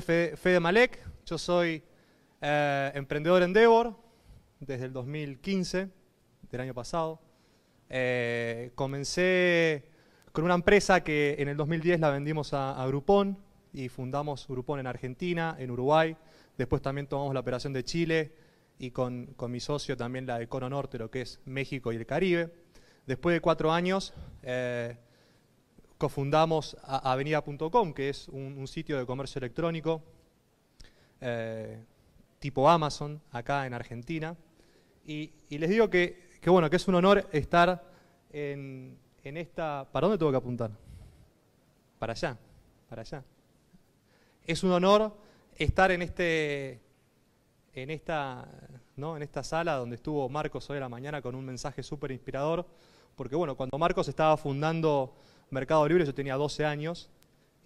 Fede, Malek, yo soy eh, emprendedor Endeavor desde el 2015, del año pasado. Eh, comencé con una empresa que en el 2010 la vendimos a, Groupon y fundamos Groupon en Argentina, en Uruguay. Después también tomamos la operación de Chile y con, con mi socio también la de Cono Norte, lo que es México y el Caribe. Después de cuatro años, eh, fundamos avenida.com, que es un, sitio de comercio electrónico eh, tipo Amazon acá en Argentina. Y, les digo que, bueno, que es un honor estar en, esta... ¿Para dónde tengo que apuntar? Para allá, para allá. Es un honor estar en este en esta, en esta sala donde estuvo Marcos hoy de la mañana con un mensaje súper inspirador, porque bueno, cuando Marcos estaba fundando Mercado Libre, yo tenía 12 años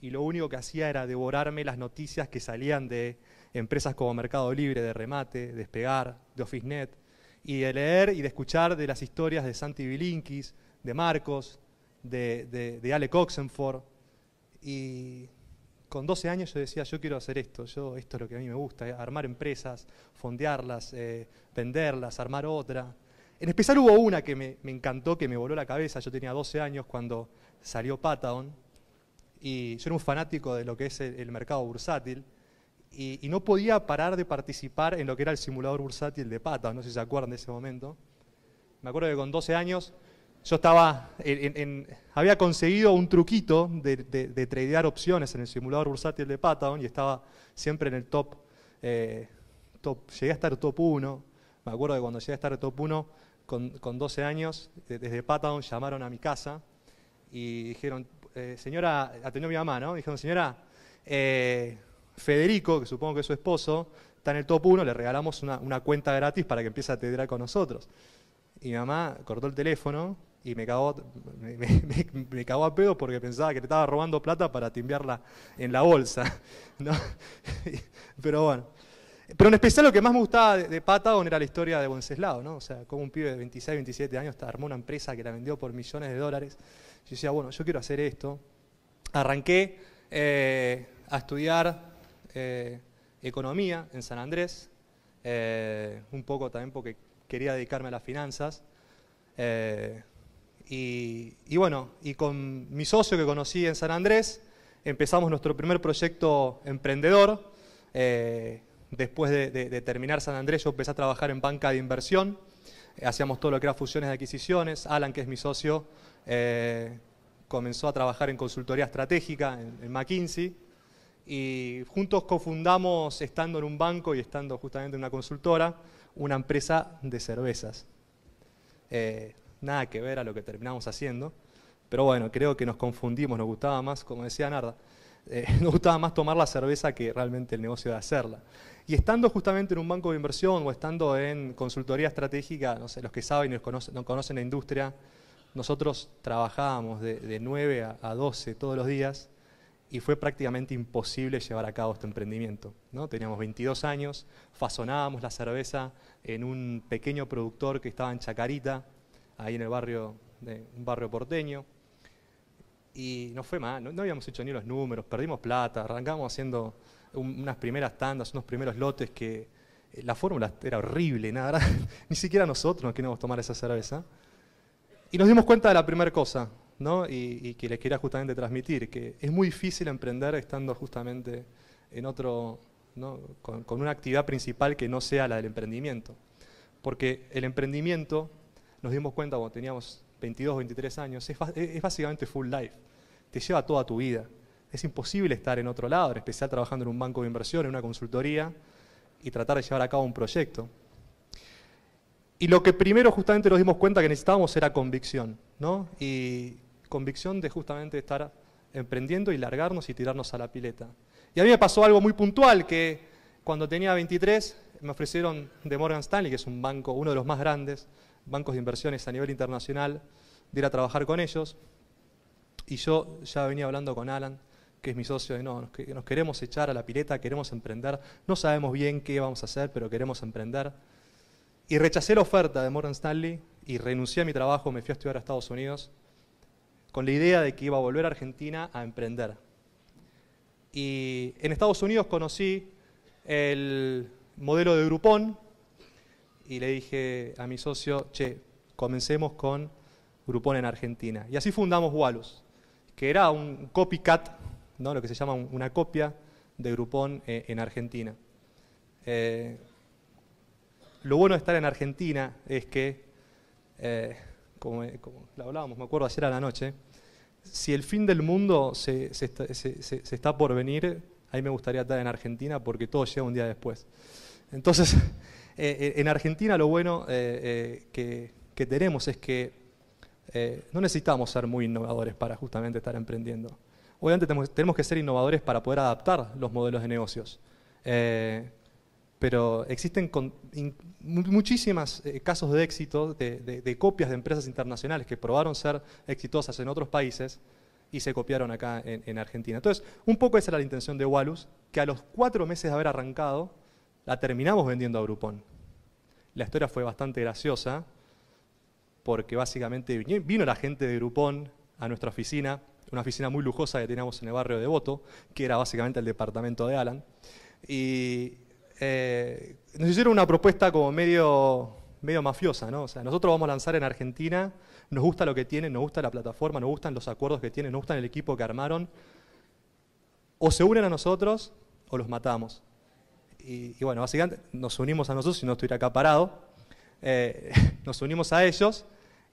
y lo único que hacía era devorarme las noticias que salían de empresas como Mercado Libre, de Remate, Despegar, de OfficeNet, y de leer y de escuchar de las historias de Santi Bilinkis, de Marcos, de, Ale de Alec Oxenford. Y con 12 años yo decía, yo quiero hacer esto, yo, esto es lo que a mí me gusta, armar empresas, fondearlas, eh, venderlas, armar otra. En especial hubo una que me, encantó, que me voló la cabeza. Yo tenía 12 años cuando salió Patagon y yo era un fanático de lo que es el, mercado bursátil y, no podía parar de participar en lo que era el simulador bursátil de Patagon, no sé si se acuerdan de ese momento. Me acuerdo que con 12 años yo estaba había conseguido un truquito de, de, tradear opciones en el simulador bursátil de Patagon y estaba siempre en el top, eh, top llegué a estar top 1. Me acuerdo que cuando llegué a estar top 1 con, 12 años, desde Patagon, llamaron a mi casa y dijeron, eh, señora, atendió mi mamá, ¿no? Dijeron, señora, eh, Federico, que supongo que es su esposo, está en el top 1, le regalamos una, cuenta gratis para que empiece a atender con nosotros. Y mi mamá cortó el teléfono y me cagó, me, a pedo porque pensaba que le estaba robando plata para timbiarla en la bolsa. ¿no? Pero bueno, pero en especial lo que más me gustaba de, de Patagon era la historia de Wenceslao, ¿no? O sea, como un pibe de 26, 27 años armó una empresa que la vendió por millones de dólares. Yo decía, bueno, yo quiero hacer esto. Arranqué eh, a estudiar eh, economía en San Andrés, eh, un poco también porque quería dedicarme a las finanzas. Y, bueno, y con mi socio que conocí en San Andrés, empezamos nuestro primer proyecto emprendedor. Después de, terminar San Andrés, yo empecé a trabajar en banca de inversión. Eh, hacíamos todo lo que era fusiones de adquisiciones. Alan, que es mi socio, eh, comenzó a trabajar en consultoría estratégica en, McKinsey y juntos cofundamos, estando en un banco y estando justamente en una consultora, una empresa de cervezas. Eh, nada que ver a lo que terminamos haciendo, pero bueno, creo que nos confundimos, nos gustaba más, como decía Narda. Eh, nos gustaba más tomar la cerveza que realmente el negocio de hacerla. Y estando justamente en un banco de inversión o estando en consultoría estratégica, no sé, los que saben y no conocen, la industria, nosotros trabajábamos de, 9 a, 12 todos los días y fue prácticamente imposible llevar a cabo este emprendimiento. ¿no? Teníamos 22 años, fazonábamos la cerveza en un pequeño productor que estaba en Chacarita, ahí en el barrio, un barrio porteño y no fue mal, no, habíamos hecho ni los números, perdimos plata, arrancamos haciendo unas primeras tandas, unos primeros lotes que eh, la fórmula era horrible, nada, ni siquiera nosotros nos queríamos tomar esa cerveza. Y nos dimos cuenta de la primera cosa, ¿no? Y, que les quería justamente transmitir, que es muy difícil emprender estando justamente en otro, ¿no? con, con una actividad principal que no sea la del emprendimiento. Porque el emprendimiento, nos dimos cuenta cuando teníamos 22, 23 años, es, básicamente full life. Te lleva toda tu vida. Es imposible estar en otro lado, en especial trabajando en un banco de inversión, en una consultoría, y tratar de llevar a cabo un proyecto. Y lo que primero justamente nos dimos cuenta que necesitábamos era convicción, ¿no? Y convicción de justamente estar emprendiendo y largarnos y tirarnos a la pileta. Y a mí me pasó algo muy puntual, que cuando tenía 23 me ofrecieron de Morgan Stanley, que es un banco, uno de los más grandes, bancos de inversiones a nivel internacional, de ir a trabajar con ellos. Y yo ya venía hablando con Alan, que es mi socio, de no, nos, queremos echar a la pileta, queremos emprender, no sabemos bien qué vamos a hacer, pero queremos emprender. Y rechacé la oferta de Morgan Stanley y renuncié a mi trabajo, me fui a estudiar a Estados Unidos, con la idea de que iba a volver a Argentina a emprender. Y en Estados Unidos conocí el modelo de Groupon, y le dije a mi socio, che, comencemos con Grupón en Argentina. Y así fundamos Walus, que era un copycat, ¿no? lo que se llama una copia de Grupón eh, en Argentina. Eh, lo bueno de estar en Argentina es que, eh, como, como lo hablábamos, me acuerdo ayer a la noche, si el fin del mundo se, está, por venir, ahí me gustaría estar en Argentina porque todo llega un día después. Entonces, eh, eh, en Argentina lo bueno eh, que, tenemos es que no necesitamos ser muy innovadores para justamente estar emprendiendo. Obviamente tenemos, tenemos que ser innovadores para poder adaptar los modelos de negocios. pero existen con, muchísimas casos de éxito de, copias de empresas internacionales que probaron ser exitosas en otros países y se copiaron acá en, en, Argentina. Entonces, un poco esa era la intención de Walus, que a los cuatro meses de haber arrancado, la terminamos vendiendo a Groupon. La historia fue bastante graciosa porque básicamente vino la gente de Groupon a nuestra oficina, una oficina muy lujosa que teníamos en el barrio de Devoto, que era básicamente el departamento de Alan, y eh, nos hicieron una propuesta como medio, medio mafiosa, ¿no? O sea, nosotros vamos a lanzar en Argentina, nos gusta lo que tienen, nos gusta la plataforma, nos gustan los acuerdos que tienen, nos gusta el equipo que armaron, o se unen a nosotros o los matamos y, bueno, básicamente nos unimos a nosotros, si no estuviera acá parado, eh, nos unimos a ellos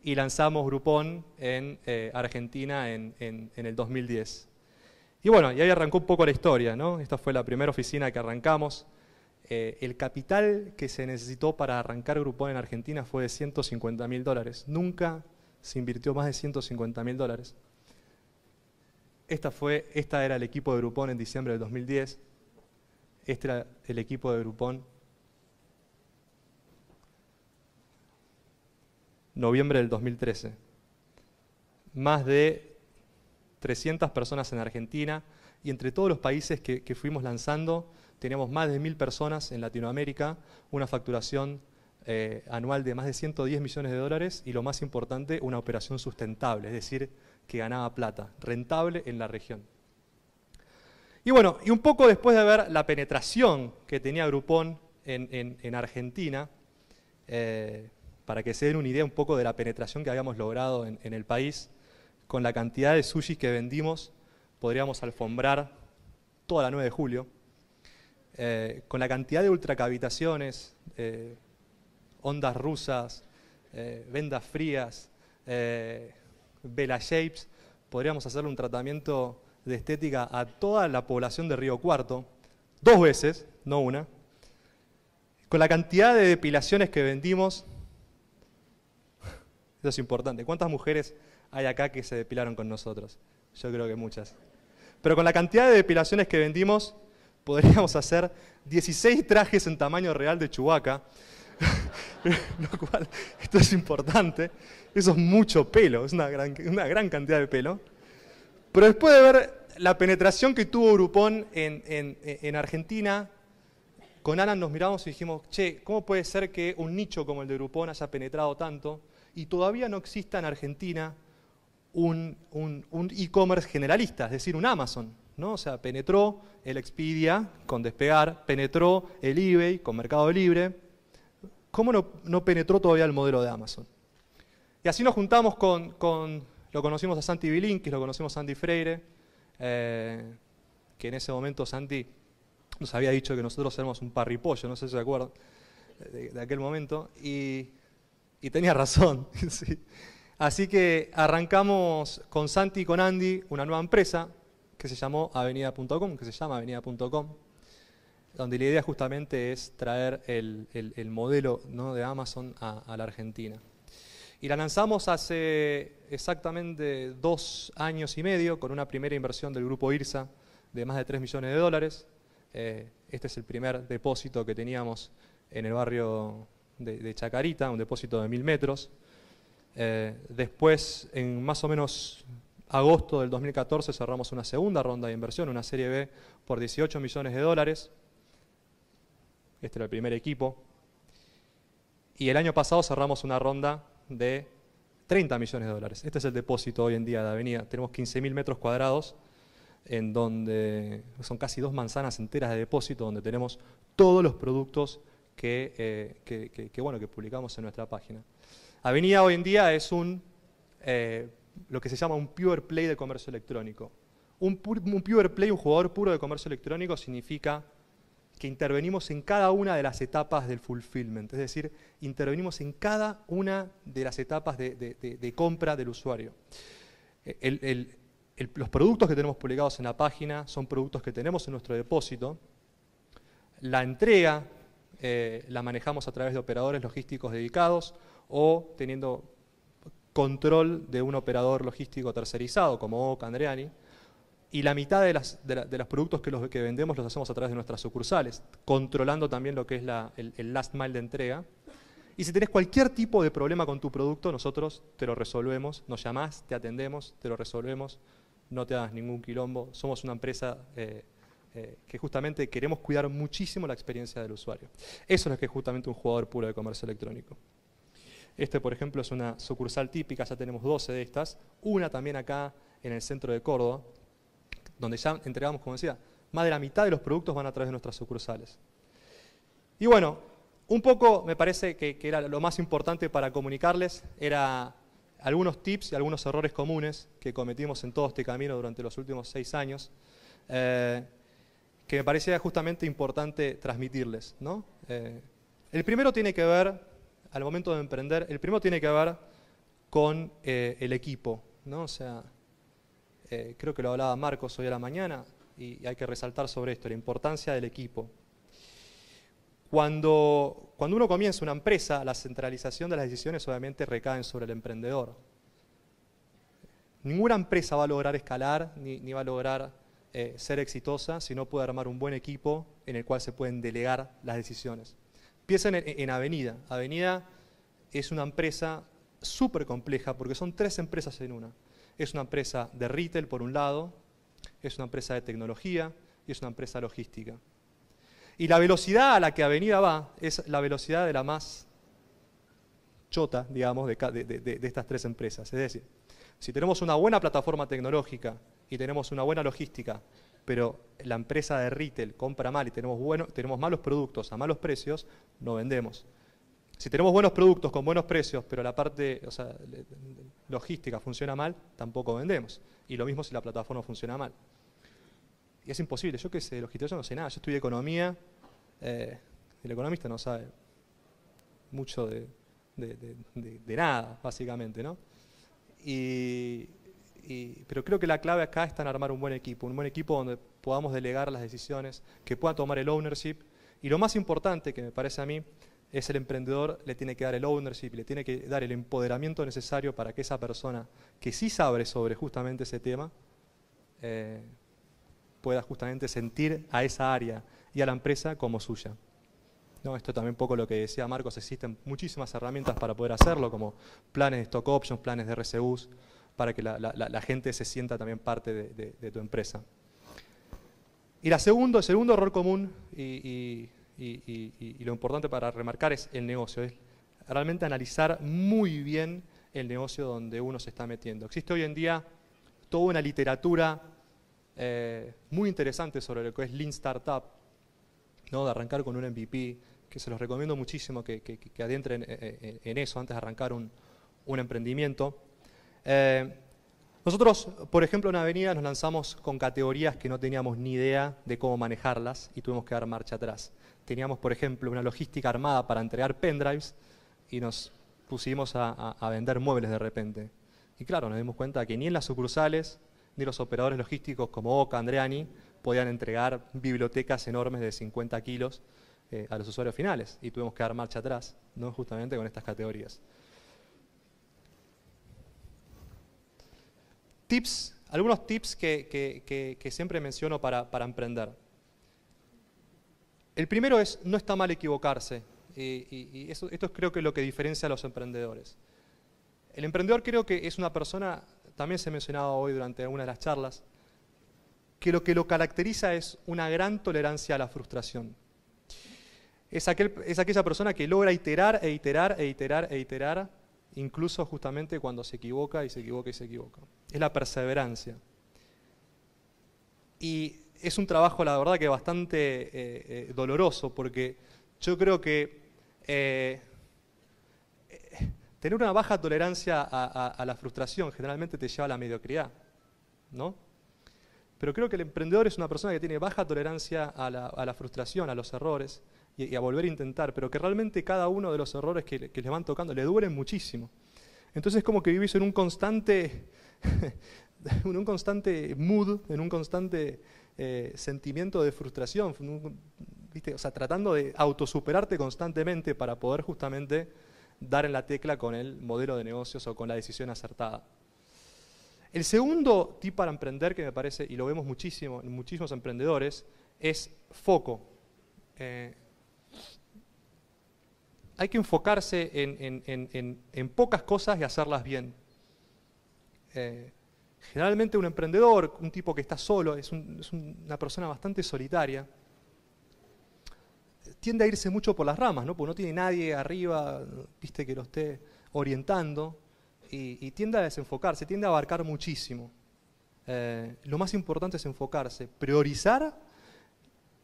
y lanzamos Groupon en eh, Argentina en, el 2010. Y bueno, y ahí arrancó un poco la historia, ¿no? Esta fue la primera oficina que arrancamos. Eh, el capital que se necesitó para arrancar Groupon en Argentina fue de 150 mil dólares. Nunca se invirtió más de 150 mil dólares. Esta, esta era el equipo de Groupon en diciembre del 2010. Este era el equipo de Grupón. Noviembre del 2013. Más de 300 personas en Argentina y entre todos los países que, fuimos lanzando, teníamos más de mil personas en Latinoamérica, una facturación eh, anual de más de 110 millones de dólares y lo más importante, una operación sustentable, es decir, que ganaba plata, rentable en la región. Y bueno, y un poco después de ver la penetración que tenía Grupón en, Argentina, eh, para que se den una idea un poco de la penetración que habíamos logrado en, el país, con la cantidad de sushi que vendimos, podríamos alfombrar toda la 9 de julio. Eh, con la cantidad de ultracavitaciones, eh, ondas rusas, vendas frías, vela shapes, podríamos hacerle un tratamiento de estética a toda la población de Río Cuarto, dos veces, no una, con la cantidad de depilaciones que vendimos. Eso es importante. ¿Cuántas mujeres hay acá que se depilaron con nosotros? Yo creo que muchas. Pero con la cantidad de depilaciones que vendimos, podríamos hacer 16 trajes en tamaño real de Chewbacca. lo cual, esto es importante. Eso es mucho pelo, es una una gran cantidad de pelo. Pero después de ver la penetración que tuvo Groupon en, Argentina, con Alan nos miramos y dijimos, che, ¿cómo puede ser que un nicho como el de Groupon haya penetrado tanto y todavía no exista en Argentina un, e-commerce generalista, es decir, un Amazon? ¿no? O sea, penetró el Expedia con Despegar, penetró el eBay con Mercado Libre. ¿Cómo no, penetró todavía el modelo de Amazon? Y así nos juntamos con lo conocimos a Santi Bilinkis, lo conocimos a Andy Freire, eh, que en ese momento Santi nos había dicho que nosotros éramos un parripollo, no sé si se acuerdan, eh, de, aquel momento, y, tenía razón. Así que arrancamos con Santi y con Andy una nueva empresa que se llamó Avenida.com, que se llama Avenida.com, donde la idea justamente es traer el, modelo ¿no? de Amazon a la Argentina. Y la lanzamos hace exactamente dos años y medio con una primera inversión del grupo IRSA de más de 3 millones de dólares. Eh, este es el primer depósito que teníamos en el barrio de, Chacarita, un depósito de mil metros. Eh, después, en más o menos agosto del 2014, cerramos una segunda ronda de inversión, una serie B por 18 millones de dólares. Este era el primer equipo. Y el año pasado cerramos una ronda de 30 millones de dólares. Este es el depósito hoy en día de Avenida. Tenemos 15.000 metros cuadrados en donde son casi dos manzanas enteras de depósito, donde tenemos todos los productos que, eh, bueno, que publicamos en nuestra página. Avenida hoy en día es un, eh, lo que se llama un pure play de comercio electrónico. Un, un pure play, un jugador puro de comercio electrónico, significa que intervenimos en cada una de las etapas del fulfillment, es decir, intervenimos en cada una de las etapas de, compra del usuario. los productos que tenemos publicados en la página son productos que tenemos en nuestro depósito. La entrega eh, la manejamos a través de operadores logísticos dedicados o teniendo control de un operador logístico tercerizado como Oca, Andreani y la mitad de, los productos que, vendemos los hacemos a través de nuestras sucursales, controlando también lo que es el, last mile de entrega. Y si tenés cualquier tipo de problema con tu producto, nosotros te lo resolvemos, nos llamás, te atendemos, te lo resolvemos, no te das ningún quilombo. Somos una empresa eh, eh, que justamente queremos cuidar muchísimo la experiencia del usuario. Eso es lo que es justamente un jugador puro de comercio electrónico. Este, por ejemplo, es una sucursal típica, ya tenemos 12 de estas, una también acá en el centro de Córdoba, donde ya entregamos, como decía, más de la mitad de los productos van a través de nuestras sucursales. Y bueno, un poco me parece que, era lo más importante para comunicarles, era algunos tips y algunos errores comunes que cometimos en todo este camino durante los últimos seis años, eh, que me parecía justamente importante transmitirles. ¿no? Eh, el primero tiene que ver, al momento de emprender, el primero tiene que ver con eh, el equipo. ¿no? O sea, eh, creo que lo hablaba Marcos hoy a la mañana, y hay que resaltar sobre esto, la importancia del equipo. Cuando, cuando uno comienza una empresa, la centralización de las decisiones obviamente recaen sobre el emprendedor. Ninguna empresa va a lograr escalar ni, va a lograr eh, ser exitosa si no puede armar un buen equipo en el cual se pueden delegar las decisiones. Piensen en, en Avenida. Avenida es una empresa súper compleja porque son tres empresas en una es una empresa de retail, por un lado, es una empresa de tecnología y es una empresa logística. Y la velocidad a la que Avenida va es la velocidad de la más chota, digamos, de, estas tres empresas. Es decir, si tenemos una buena plataforma tecnológica y tenemos una buena logística, pero la empresa de retail compra mal y tenemos, bueno, tenemos malos productos a malos precios, no vendemos si tenemos buenos productos con buenos precios, pero la parte logística funciona mal, tampoco vendemos. Y lo mismo si la plataforma funciona mal. Y es imposible. Yo que sé los yo no sé nada. Yo estudié economía. Eh, el economista no sabe mucho de, nada, básicamente. ¿no? pero creo que la clave acá está en armar un buen equipo. Un buen equipo donde podamos delegar las decisiones, que pueda tomar el ownership. Y lo más importante que me parece a mí es el emprendedor, le tiene que dar el ownership, le tiene que dar el empoderamiento necesario para que esa persona que sí sabe sobre justamente ese tema eh, pueda justamente sentir a esa área y a la empresa como suya. ¿No? Esto también poco lo que decía Marcos, existen muchísimas herramientas para poder hacerlo, como planes de stock options, planes de RCUs, para que la, gente se sienta también parte de, tu empresa. Y la segundo, el segundo error común, y y, lo importante para remarcar es el negocio, es realmente analizar muy bien el negocio donde uno se está metiendo. Existe hoy en día toda una literatura eh, muy interesante sobre lo que es Lean Startup, ¿no? de arrancar con un MVP, que se los recomiendo muchísimo que, adentren eh, eh, en, eso antes de arrancar un, emprendimiento. Nosotros, por ejemplo, en Avenida nos lanzamos con categorías que no teníamos ni idea de cómo manejarlas y tuvimos que dar marcha atrás. Teníamos, por ejemplo, una logística armada para entregar pendrives y nos pusimos a, vender muebles de repente. Y claro, nos dimos cuenta que ni en las sucursales, ni los operadores logísticos como Oca, Andreani, podían entregar bibliotecas enormes de 50 kilos eh, a los usuarios finales y tuvimos que dar marcha atrás, ¿no? justamente con estas categorías. algunos tips que, siempre menciono para, emprender. El primero es, no está mal equivocarse. Y, esto creo que es lo que diferencia a los emprendedores. El emprendedor creo que es una persona, también se mencionaba hoy durante una de las charlas, que lo que lo caracteriza es una gran tolerancia a la frustración. Es, es aquella persona que logra iterar e iterar e iterar e iterar, incluso justamente cuando se equivoca y se equivoca y se equivoca es la perseverancia. Y es un trabajo, la verdad, que bastante eh, eh, doloroso, porque yo creo que eh, tener una baja tolerancia a, la frustración generalmente te lleva a la mediocridad, ¿no? Pero creo que el emprendedor es una persona que tiene baja tolerancia a la, frustración, a los errores y, a volver a intentar, pero que realmente cada uno de los errores que, le van tocando le duelen muchísimo. Entonces, como que vivís en un constante en un constante mood, en un constante eh, sentimiento de frustración, tratando de autosuperarte constantemente para poder justamente dar en la tecla con el modelo de negocios o con la decisión acertada. El segundo tip para emprender que me parece, y lo vemos muchísimo en muchísimos emprendedores, es foco. Eh, hay que enfocarse en pocas cosas y hacerlas bien. Eh, generalmente un emprendedor, un tipo que está solo, es, una persona bastante solitaria, tiende a irse mucho por las ramas, ¿no? porque no tiene nadie arriba viste, que lo esté orientando, y, tiende a desenfocarse, tiende a abarcar muchísimo. Eh, lo más importante es enfocarse, priorizar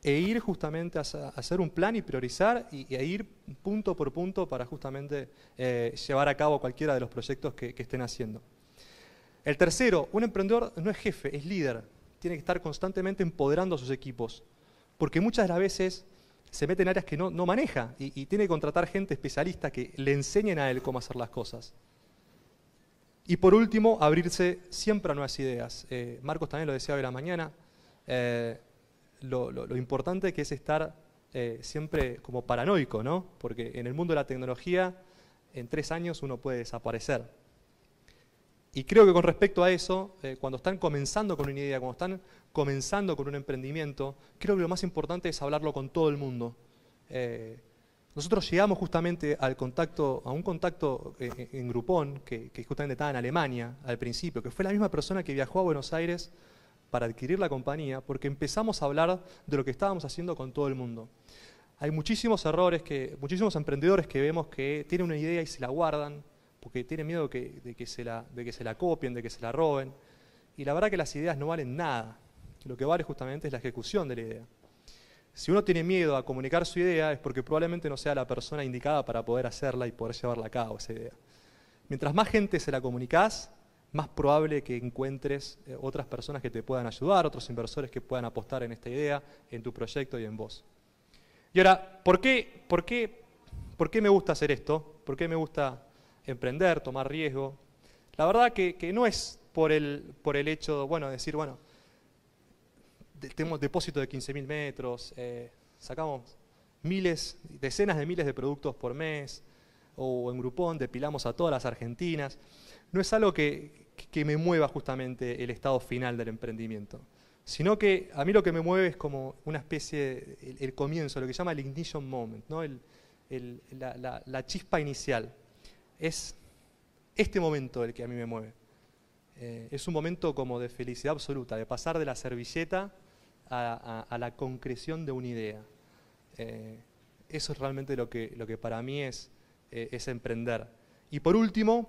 e ir justamente a, hacer un plan y priorizar y, ir punto por punto para justamente eh, llevar a cabo cualquiera de los proyectos que estén haciendo. El tercero, un emprendedor no es jefe, es líder. Tiene que estar constantemente empoderando a sus equipos, porque muchas de las veces se mete en áreas que no, maneja y, tiene que contratar gente especialista que le enseñen a él cómo hacer las cosas. Y por último, abrirse siempre a nuevas ideas. Eh, Marcos también lo decía hoy en la mañana, eh, lo, importante que es estar eh, siempre como paranoico, ¿no? Porque en el mundo de la tecnología, en tres años uno puede desaparecer. Y creo que con respecto a eso, eh, cuando están comenzando con una idea, cuando están comenzando con un emprendimiento, creo que lo más importante es hablarlo con todo el mundo. Eh, nosotros llegamos justamente al contacto, a un contacto eh, en Grupón, que, justamente estaba en Alemania al principio, que fue la misma persona que viajó a Buenos Aires para adquirir la compañía, porque empezamos a hablar de lo que estábamos haciendo con todo el mundo. Hay muchísimos errores, que, muchísimos emprendedores que vemos que tienen una idea y se la guardan, porque tiene miedo de, que se la, de que se la copien, de que se la roben. Y la verdad que las ideas no valen nada. Lo que vale justamente es la ejecución de la idea. Si uno tiene miedo a comunicar su idea es porque probablemente no sea la persona indicada para poder hacerla y poder llevarla a cabo esa idea. Mientras más gente se la comunicas, más probable que encuentres eh, otras personas que te puedan ayudar, otros inversores que puedan apostar en esta idea, en tu proyecto y en vos. Y ahora, ¿por qué, por qué, por qué me gusta hacer esto? ¿Por qué me gusta emprender, tomar riesgo. La verdad que, no es por el, por el hecho, bueno, decir, bueno, tenemos depósito de 15.000 metros, eh, sacamos miles, decenas de miles de productos por mes, o en Grupón depilamos a todas las argentinas. No es algo que, me mueva justamente el estado final del emprendimiento, sino que a mí lo que me mueve es como una especie, el, comienzo, lo que se llama el ignition moment, ¿no? la, la chispa inicial es este momento el que a mí me mueve. Eh, es un momento como de felicidad absoluta, de pasar de la servilleta a, la concreción de una idea. Eh, eso es realmente lo que, lo que para mí es, eh, es emprender. Y por último,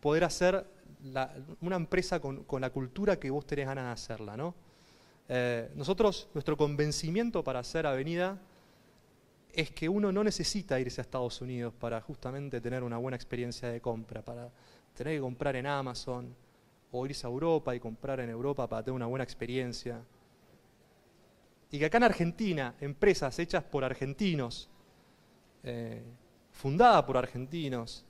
poder hacer una empresa con, la cultura que vos tenés ganas de hacerla. nosotros, nuestro convencimiento para hacer Avenida es que uno no necesita irse a Estados Unidos para justamente tener una buena experiencia de compra, para tener que comprar en Amazon o irse a Europa y comprar en Europa para tener una buena experiencia. Y que acá en Argentina, empresas hechas por argentinos, eh, fundadas por argentinos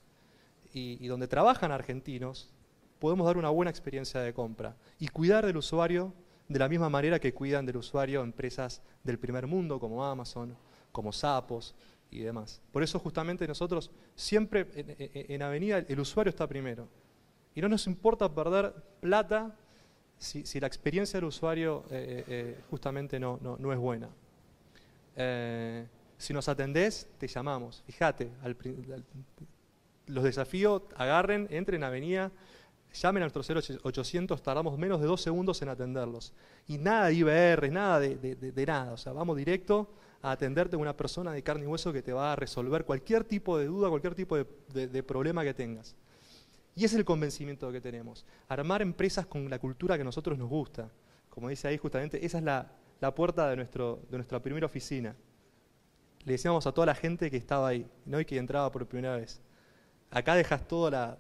y, y donde trabajan argentinos, podemos dar una buena experiencia de compra y cuidar del usuario de la misma manera que cuidan del usuario empresas del primer mundo como Amazon como sapos y demás. Por eso justamente nosotros siempre en, Avenida el usuario está primero. Y no nos importa perder plata si, la experiencia del usuario eh, eh, eh, justamente no, es buena. si nos atendés, te llamamos. Fíjate, los desafíos, agarren, entren en Avenida, llamen a nuestro 800, tardamos menos de dos segundos en atenderlos. Y nada de IBR, nada de nada. O sea, vamos directo a atenderte una persona de carne y hueso que te va a resolver cualquier tipo de duda, cualquier tipo de, problema que tengas. Y es el convencimiento que tenemos, armar empresas con la cultura que a nosotros nos gusta. Como dice ahí justamente, esa es la, puerta de, nuestra primera oficina. Le decíamos a toda la gente que estaba ahí ¿no? y que entraba por primera vez, acá dejas toda la,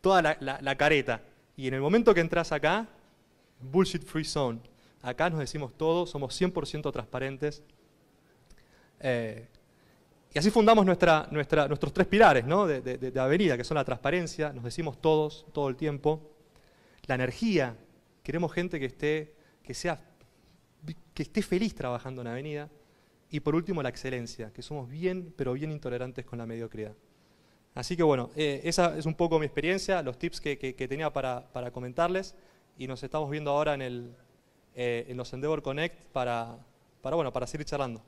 toda la careta y en el momento que entras acá, bullshit free zone. Acá nos decimos todos, somos 100% transparentes. Eh, y así fundamos nuestros tres pilares de, Avenida, que son la transparencia, nos decimos todos, todo el tiempo, la energía, queremos gente que esté, que sea, que esté feliz trabajando en Avenida, y por último la excelencia, que somos bien, pero bien intolerantes con la mediocridad. Así que bueno, eh, esa es un poco mi experiencia, los tips que, tenía para comentarles, y nos estamos viendo ahora en el, eh, en los Endeavor Connect para, para, bueno, para seguir charlando.